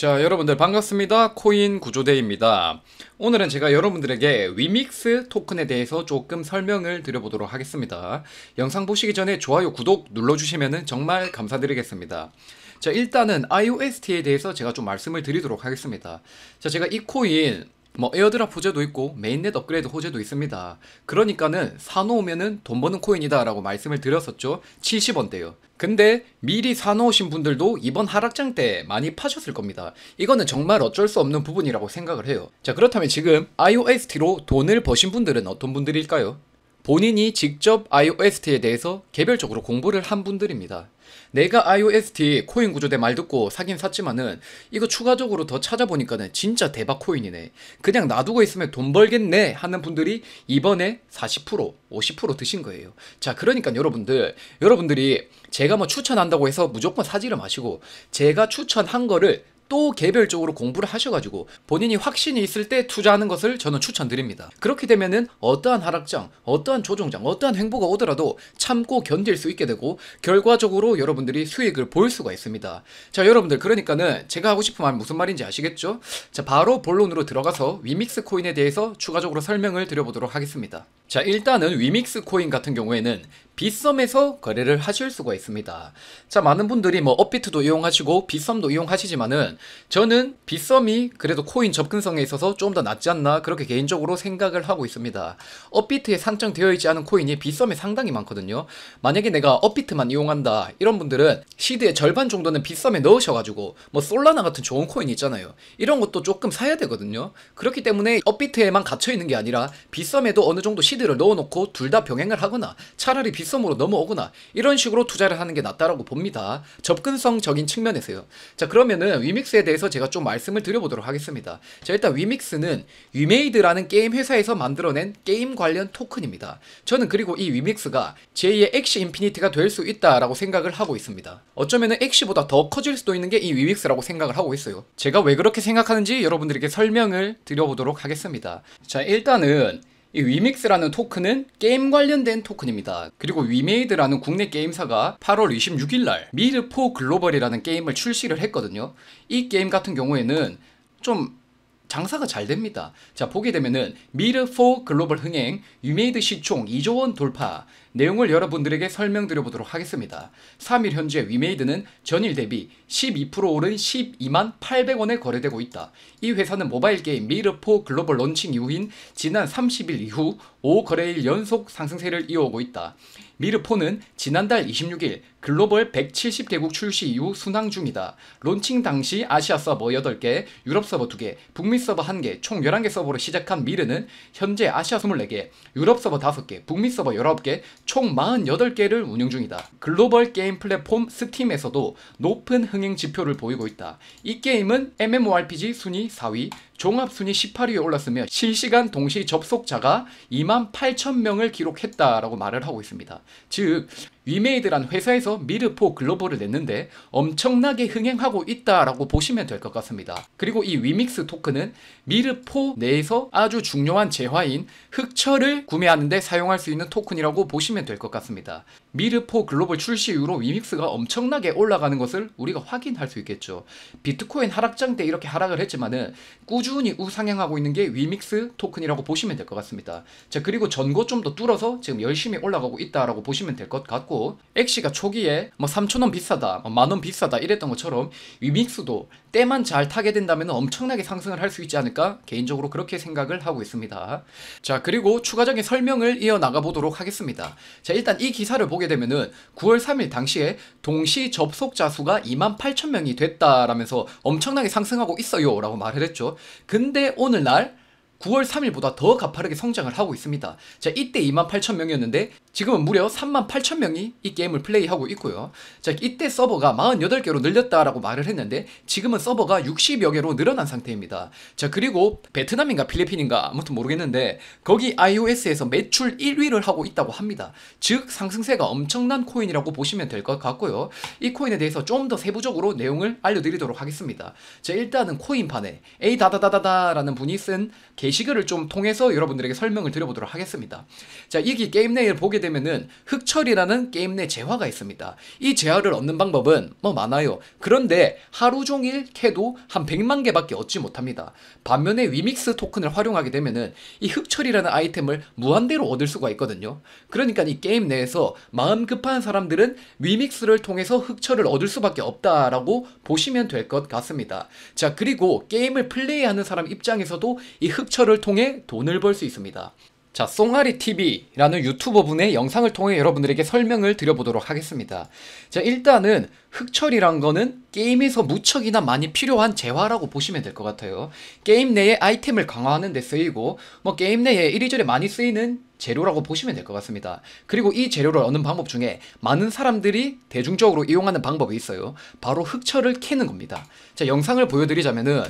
자 여러분들 반갑습니다 코인 구조대입니다 오늘은 제가 여러분들에게 위믹스 토큰에 대해서 조금 설명을 드려보도록 하겠습니다 영상 보시기 전에 좋아요 구독 눌러주시면 정말 감사드리겠습니다 자 일단은 IOST에 대해서 제가 좀 말씀을 드리도록 하겠습니다 자 제가 이 코인 뭐 에어드랍 호재도 있고 메인넷 업그레이드 호재도 있습니다. 그러니까는 사놓으면은 돈 버는 코인이다 라고 말씀을 드렸었죠. 70원대요. 근데 미리 사놓으신 분들도 이번 하락장 때 많이 파셨을 겁니다. 이거는 정말 어쩔 수 없는 부분이라고 생각을 해요. 자 그렇다면 지금 IOST로 돈을 버신 분들은 어떤 분들일까요? 본인이 직접 iOST에 대해서 개별적으로 공부를 한 분들입니다. 내가 iOST 코인 구조대 말 듣고 사긴 샀지만은 이거 추가적으로 더 찾아보니까는 진짜 대박 코인이네. 그냥 놔두고 있으면 돈 벌겠네 하는 분들이 이번에 40% 50% 드신 거예요. 자, 그러니까 여러분들, 여러분들이 제가 뭐 추천한다고 해서 무조건 사지를 마시고 제가 추천한 거를 또 개별적으로 공부를 하셔가지고 본인이 확신이 있을 때 투자하는 것을 저는 추천드립니다. 그렇게 되면은 어떠한 하락장, 어떠한 조종장 어떠한 행보가 오더라도 참고 견딜 수 있게 되고 결과적으로 여러분들이 수익을 볼 수가 있습니다. 자 여러분들 그러니까는 제가 하고 싶은 말 무슨 말인지 아시겠죠? 자 바로 본론으로 들어가서 위믹스 코인에 대해서 추가적으로 설명을 드려보도록 하겠습니다. 자 일단은 위믹스 코인 같은 경우에는 빗썸에서 거래를 하실 수가 있습니다 자 많은 분들이 뭐 업비트도 이용하시고 빗썸도 이용하시지만은 저는 빗썸이 그래도 코인 접근성에 있어서 좀 더 낫지 않나 그렇게 개인적으로 생각을 하고 있습니다 업비트에 상정되어 있지 않은 코인이 빗썸에 상당히 많거든요 만약에 내가 업비트만 이용한다 이런 분들은 시드의 절반 정도는 빗썸에 넣으셔가지고 뭐 솔라나 같은 좋은 코인 있잖아요 이런 것도 조금 사야 되거든요 그렇기 때문에 업비트에만 갇혀있는 게 아니라 빗썸에도 어느 정도 시드 트레이를 넣어놓고 둘 다 병행을 하거나 차라리 빗썸으로 넘어오거나 이런 식으로 투자를 하는 게 낫다라고 봅니다. 접근성적인 측면에서요. 자 그러면은 위믹스에 대해서 제가 좀 말씀을 드려보도록 하겠습니다. 자 일단 위믹스는 위메이드라는 게임 회사에서 만들어낸 게임 관련 토큰입니다. 저는 그리고 이 위믹스가 제2의 엑시 인피니티가 될 수 있다라고 생각을 하고 있습니다. 어쩌면은 엑시보다 더 커질 수도 있는 게 이 위믹스라고 생각을 하고 있어요. 제가 왜 그렇게 생각하는지 여러분들에게 설명을 드려보도록 하겠습니다. 자 일단은 이 위믹스라는 토큰은 게임 관련된 토큰입니다. 그리고 위메이드라는 국내 게임사가 8월 26일날 미드포 글로벌이라는 게임을 출시를 했거든요. 이 게임 같은 경우에는 좀 장사가 잘 됩니다. 자 보게 되면은 미르4 글로벌 흥행, 위메이드 시총 2조 원 돌파, 내용을 여러분들에게 설명드려 보도록 하겠습니다. 3일 현재 위메이드는 전일 대비 12% 오른 12만 800원에 거래되고 있다. 이 회사는 모바일 게임 미르포 글로벌 론칭 이후인 지난 30일 이후 5거래일 연속 상승세를 이어오고 있다. 미르포는 지난달 26일 글로벌 170개국 출시 이후 순항 중이다. 론칭 당시 아시아 서버 8개, 유럽 서버 2개, 북미 서버 1개, 총 11개 서버로 시작한 미르는 현재 아시아 24개, 유럽 서버 5개, 북미 서버 19개, 총 48개를 운영 중이다. 글로벌 게임 플랫폼 스팀에서도 높은 흥행 지표를 보이고 있다. 이 게임은 MMORPG 순위 4위, 종합순위 18위에 올랐으며 실시간 동시 접속자가 2만 8천 명을 기록했다라고 말을 하고 있습니다. 즉 위메이드란 회사에서 미르포 글로벌을 냈는데 엄청나게 흥행하고 있다라고 보시면 될 것 같습니다. 그리고 이 위믹스 토큰은 미르포 내에서 아주 중요한 재화인 흑철을 구매하는데 사용할 수 있는 토큰이라고 보시면 될 것 같습니다. 미르4 글로벌 출시 이후로 위믹스가 엄청나게 올라가는 것을 우리가 확인할 수 있겠죠. 비트코인 하락장 때 이렇게 하락을 했지만은 꾸준히 우상향하고 있는 게 위믹스 토큰이라고 보시면 될 것 같습니다. 자, 그리고 전고 좀 더 뚫어서 지금 열심히 올라가고 있다라고 보시면 될 것 같고 엑시가 초기에 뭐3천원 비싸다, 뭐 만원 비싸다 이랬던 것처럼 위믹스도 때만 잘 타게 된다면 엄청나게 상승을 할 수 있지 않을까 개인적으로 그렇게 생각을 하고 있습니다. 자 그리고 추가적인 설명을 이어나가 보도록 하겠습니다. 자 일단 이 기사를 보게 되면은 9월 3일 당시에 동시 접속자 수가 2만 8천 명이 됐다라면서 엄청나게 상승하고 있어요 라고 말을 했죠. 근데 오늘날 9월 3일보다 더 가파르게 성장을 하고 있습니다. 자, 이때 2 8 0 0 0 명이었는데 지금은 무려 3 8 0 0 0 명이 이 게임을 플레이하고 있고요. 자, 이때 서버가 48개로 늘렸다라고 말을 했는데 지금은 서버가 60여 개로 늘어난 상태입니다. 자, 그리고 베트남인가 필리핀인가 아무튼 모르겠는데 거기 iOS에서 매출 1위를 하고 있다고 합니다. 즉 상승세가 엄청난 코인이라고 보시면 될 것 같고요. 이 코인에 대해서 좀 더 세부적으로 내용을 알려드리도록 하겠습니다. 자, 일단은 코인판에 에이 다다다다다라는 분이 쓴개 게시글을 좀 통해서 여러분들에게 설명을 드려보도록 하겠습니다. 자, 여기 게임 내에 보게 되면은 흑철이라는 게임 내 재화가 있습니다. 이 재화를 얻는 방법은 뭐 많아요. 그런데 하루 종일 캐도 한 100만 개밖에 얻지 못합니다. 반면에 위믹스 토큰을 활용하게 되면은 이 흑철이라는 아이템을 무한대로 얻을 수가 있거든요. 그러니까 이 게임 내에서 마음 급한 사람들은 위믹스를 통해서 흑철을 얻을 수밖에 없다라고 보시면 될 것 같습니다. 자, 그리고 게임을 플레이하는 사람 입장에서도 이 흑철 컬처를 통해 돈을 벌 수 있습니다. 자, 송아리TV라는 유튜버분의 영상을 통해 여러분들에게 설명을 드려보도록 하겠습니다. 자, 일단은 흑철이란 거는 게임에서 무척이나 많이 필요한 재화라고 보시면 될 것 같아요. 게임 내에 아이템을 강화하는 데 쓰이고, 뭐 게임 내에 이리저리 많이 쓰이는 재료라고 보시면 될 것 같습니다. 그리고 이 재료를 얻는 방법 중에 많은 사람들이 대중적으로 이용하는 방법이 있어요. 바로 흑철을 캐는 겁니다. 자, 영상을 보여드리자면은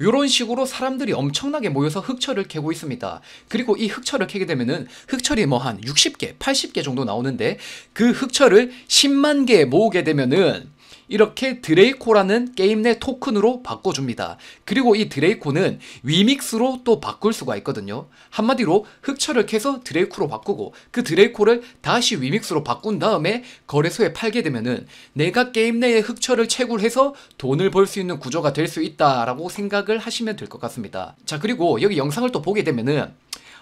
이런 식으로 사람들이 엄청나게 모여서 흑철을 캐고 있습니다. 그리고 이 흑철을 캐게 되면은 흑철이 뭐 한 60개, 80개 정도 나오는데 그 흑철을 10만 개 모으게 되면은 이렇게 드레이코라는 게임 내 토큰으로 바꿔줍니다. 그리고 이 드레이코는 위믹스로 또 바꿀 수가 있거든요. 한마디로 흑철을 캐서 드레이코로 바꾸고 그 드레이코를 다시 위믹스로 바꾼 다음에 거래소에 팔게 되면은 내가 게임 내에 흑철을 채굴해서 돈을 벌 수 있는 구조가 될 수 있다라고 생각을 하시면 될 것 같습니다. 자 그리고 여기 영상을 또 보게 되면은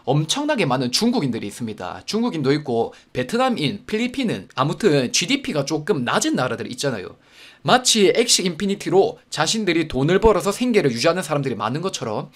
엄청나게 많은 중국인들이 있습니다. 중국인도 있고 베트남인, 필리핀은 아무튼 GDP가 조금 낮은 나라들 있잖아요. 마치 엑시 인피니티로 자신들이 돈을 벌어서 생계를 유지하는 사람들이 많은 것처럼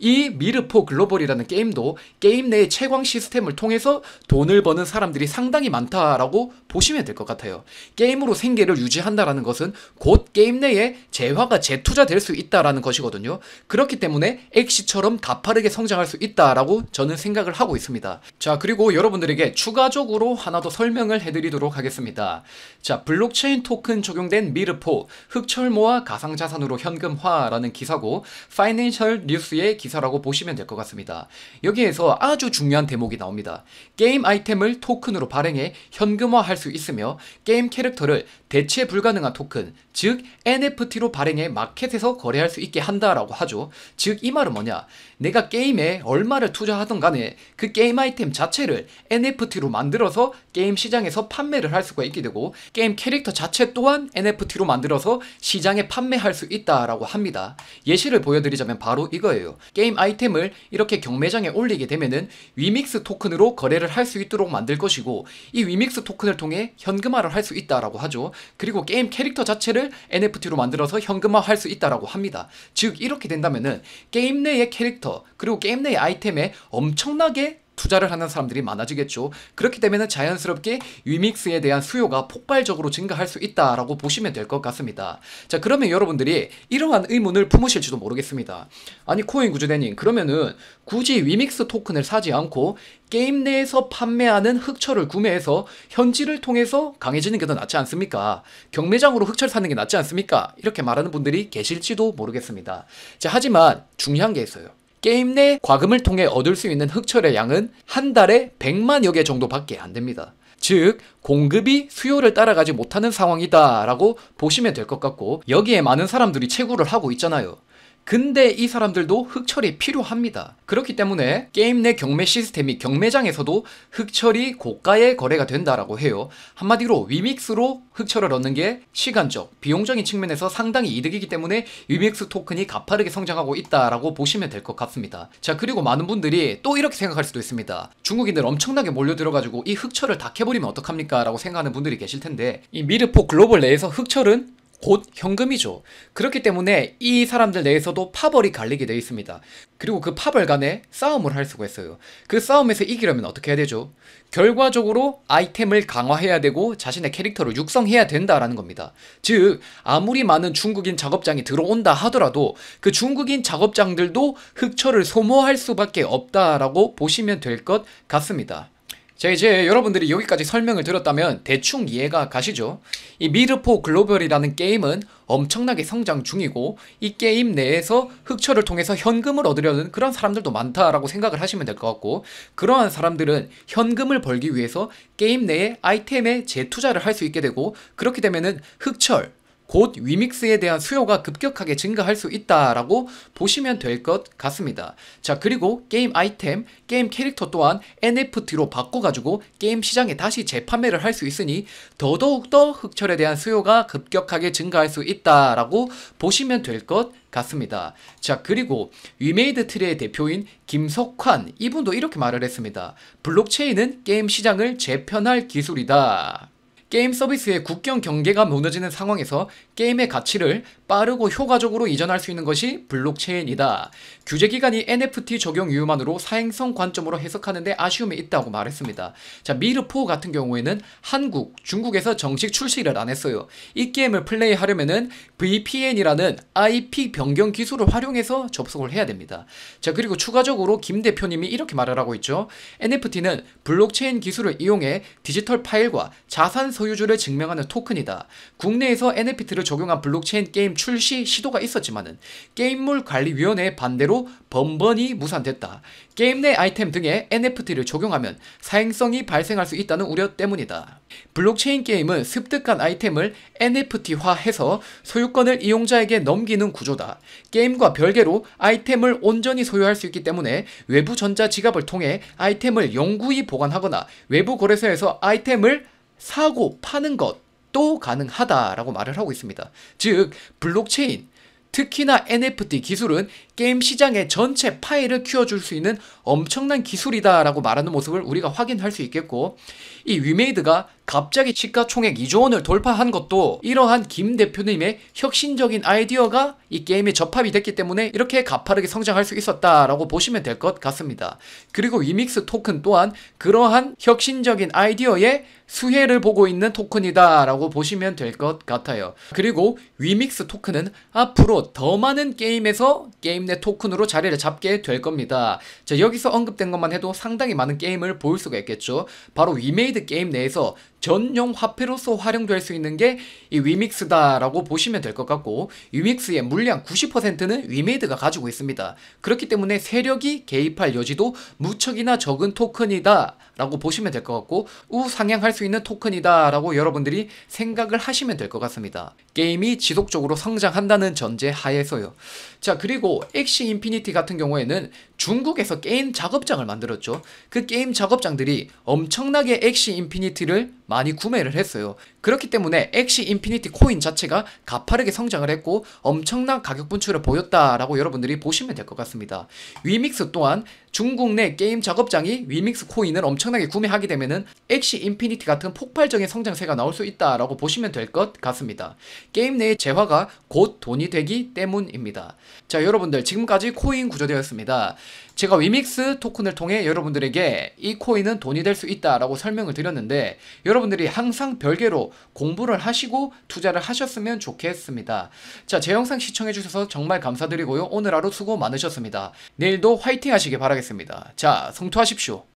이 미르포 글로벌이라는 게임도 게임 내의 채광 시스템을 통해서 돈을 버는 사람들이 상당히 많다라고 보시면 될 것 같아요. 게임으로 생계를 유지한다라는 것은 곧 게임 내에 재화가 재투자될 수 있다라는 것이거든요. 그렇기 때문에 엑시처럼 가파르게 성장할 수 있다라고 저는 생각을 하고 있습니다. 자, 그리고 여러분들에게 추가적으로 하나 더 설명을 해드리도록 하겠습니다. 자, 블록체인 토큰 적용된 미르포, 흑철모와 가상자산으로 현금화라는 기사고 파이낸셜 뉴스의 기사 기사라고 보시면 될 것 같습니다. 여기에서 아주 중요한 대목이 나옵니다. 게임 아이템을 토큰으로 발행해 현금화할 수 있으며 게임 캐릭터를 대체 불가능한 토큰, 즉 NFT로 발행해 마켓에서 거래할 수 있게 한다라고 하죠. 즉 이 말은 뭐냐? 내가 게임에 얼마를 투자하던 간에 그 게임 아이템 자체를 NFT로 만들어서 게임 시장에서 판매를 할 수가 있게 되고 게임 캐릭터 자체 또한 NFT로 만들어서 시장에 판매할 수 있다라고 합니다. 예시를 보여드리자면 바로 이거예요. 게임 아이템을 이렇게 경매장에 올리게 되면은 위믹스 토큰으로 거래를 할 수 있도록 만들 것이고 이 위믹스 토큰을 통해 현금화를 할 수 있다라고 하죠. 그리고 게임 캐릭터 자체를 NFT로 만들어서 현금화할 수 있다라고 합니다. 즉 이렇게 된다면은 게임 내의 캐릭터 그리고 게임 내의 아이템에 엄청나게 투자를 하는 사람들이 많아지겠죠. 그렇기 때문에 자연스럽게 위믹스에 대한 수요가 폭발적으로 증가할 수 있다라고 보시면 될 것 같습니다. 자, 그러면 여러분들이 이러한 의문을 품으실지도 모르겠습니다. 아니, 코인 구조대님 그러면은 굳이 위믹스 토큰을 사지 않고 게임 내에서 판매하는 흑철을 구매해서 현지를 통해서 강해지는 게 더 낫지 않습니까? 경매장으로 흑철 사는 게 낫지 않습니까? 이렇게 말하는 분들이 계실지도 모르겠습니다. 자, 하지만 중요한 게 있어요. 게임 내 과금을 통해 얻을 수 있는 흑철의 양은 한 달에 100만여 개 정도밖에 안 됩니다. 즉 공급이 수요를 따라가지 못하는 상황이다라고 보시면 될 것 같고 여기에 많은 사람들이 채굴을 하고 있잖아요. 근데 이 사람들도 흑철이 필요합니다. 그렇기 때문에 게임 내 경매 시스템이 경매장에서도 흑철이 고가의 거래가 된다라고 해요. 한마디로 위믹스로 흑철을 얻는 게 시간적, 비용적인 측면에서 상당히 이득이기 때문에 위믹스 토큰이 가파르게 성장하고 있다라고 보시면 될 것 같습니다. 자 그리고 많은 분들이 또 이렇게 생각할 수도 있습니다. 중국인들 엄청나게 몰려들어가지고 이 흑철을 다 캐버리면 어떡합니까? 라고 생각하는 분들이 계실 텐데 이 미르포 글로벌 내에서 흑철은 곧 현금이죠. 그렇기 때문에 이 사람들 내에서도 파벌이 갈리게 돼 있습니다. 그리고 그 파벌 간에 싸움을 할 수가 있어요. 그 싸움에서 이기려면 어떻게 해야 되죠? 결과적으로 아이템을 강화해야 되고 자신의 캐릭터를 육성해야 된다라는 겁니다. 즉, 아무리 많은 중국인 작업장이 들어온다 하더라도 그 중국인 작업장들도 흑철을 소모할 수밖에 없다라고 보시면 될 것 같습니다. 자 이제 여러분들이 여기까지 설명을 드렸다면 대충 이해가 가시죠? 이 미르포 글로벌이라는 게임은 엄청나게 성장 중이고 이 게임 내에서 흑철을 통해서 현금을 얻으려는 그런 사람들도 많다라고 생각을 하시면 될 것 같고 그러한 사람들은 현금을 벌기 위해서 게임 내에 아이템에 재투자를 할 수 있게 되고 그렇게 되면은 흑철 곧 위믹스에 대한 수요가 급격하게 증가할 수 있다라고 보시면 될 것 같습니다. 자 그리고 게임 아이템, 게임 캐릭터 또한 NFT로 바꿔가지고 게임 시장에 다시 재판매를 할 수 있으니 더더욱더 흑철에 대한 수요가 급격하게 증가할 수 있다라고 보시면 될 것 같습니다. 자 그리고 위메이드 트리의 대표인 김석환 이분도 이렇게 말을 했습니다. 블록체인은 게임 시장을 재편할 기술이다. 게임 서비스의 국경 경계가 무너지는 상황에서 게임의 가치를 빠르고 효과적으로 이전할 수 있는 것이 블록체인이다. 규제 기간이 NFT 적용 이유만으로 사행성 관점으로 해석하는데 아쉬움이 있다고 말했습니다. 자, 미르포 같은 경우에는 한국, 중국에서 정식 출시를 안 했어요. 이 게임을 플레이하려면은 VPN이라는 IP 변경 기술을 활용해서 접속을 해야 됩니다. 자, 그리고 추가적으로 김 대표님이 이렇게 말을 하고 있죠. NFT는 블록체인 기술을 이용해 디지털 파일과 자산 소유주를 증명하는 토큰이다. 국내에서 NFT를 적용한 블록체인 게임 출시 시도가 있었지만은 게임물 관리위원회 반대로 번번이 무산됐다. 게임 내 아이템 등에 NFT를 적용하면 사행성이 발생할 수 있다는 우려 때문이다. 블록체인 게임은 습득한 아이템을 NFT화해서 소유권을 이용자에게 넘기는 구조다. 게임과 별개로 아이템을 온전히 소유할 수 있기 때문에 외부 전자 지갑을 통해 아이템을 영구히 보관하거나 외부 거래소에서 아이템을 사고 파는 것또 가능하다라고 말을 하고 있습니다. 즉, 블록체인, 특히나 NFT 기술은 게임 시장의 전체 파일을 키워줄 수 있는 엄청난 기술이다라고 말하는 모습을 우리가 확인할 수 있겠고, 이 위메이드가 갑자기 시가총액 2조 원을 돌파한 것도 이러한 김 대표님의 혁신적인 아이디어가 이 게임에 접합이 됐기 때문에 이렇게 가파르게 성장할 수 있었다라고 보시면 될 것 같습니다. 그리고 위믹스 토큰 또한 그러한 혁신적인 아이디어의 수혜를 보고 있는 토큰이다라고 보시면 될 것 같아요. 그리고 위믹스 토큰은 앞으로 더 많은 게임에서 게임 내 토큰으로 자리를 잡게 될 겁니다. 자, 여기서 언급된 것만 해도 상당히 많은 게임을 볼 수가 있겠죠. 바로 위메이드 게임 내에서 전용 화폐로서 활용될 수 있는 게 이 위믹스다라고 보시면 될 것 같고 위믹스의 물량 90%는 위메이드가 가지고 있습니다. 그렇기 때문에 세력이 개입할 여지도 무척이나 적은 토큰이다 라고 보시면 될 것 같고 우상향할 수 있는 토큰이다 라고 여러분들이 생각을 하시면 될 것 같습니다. 게임이 지속적으로 성장한다는 전제 하에서요. 자 그리고 엑시 인피니티 같은 경우에는 중국에서 게임 작업장을 만들었죠. 그 게임 작업장들이 엄청나게 엑시 인피니티를 많이 구매를 했어요. 그렇기 때문에 엑시 인피니티 코인 자체가 가파르게 성장을 했고 엄청난 가격 분출을 보였다라고 여러분들이 보시면 될 것 같습니다. 위믹스 또한 중국 내 게임 작업장이 위믹스 코인을 엄청나게 구매하게 되면은 엑시 인피니티 같은 폭발적인 성장세가 나올 수 있다라고 보시면 될 것 같습니다. 게임 내의 재화가 곧 돈이 되기 때문입니다. 자, 여러분들 지금까지 코인 구조되었습니다. 제가 위믹스 토큰을 통해 여러분들에게 이 코인은 돈이 될 수 있다라고 설명을 드렸는데 여러분들이 항상 별개로 공부를 하시고 투자를 하셨으면 좋겠습니다. 자, 제 영상 시청해 주셔서 정말 감사드리고요. 오늘 하루 수고 많으셨습니다. 내일도 화이팅 하시길 바랍니다 하겠습니다. 자, 성투하십시오.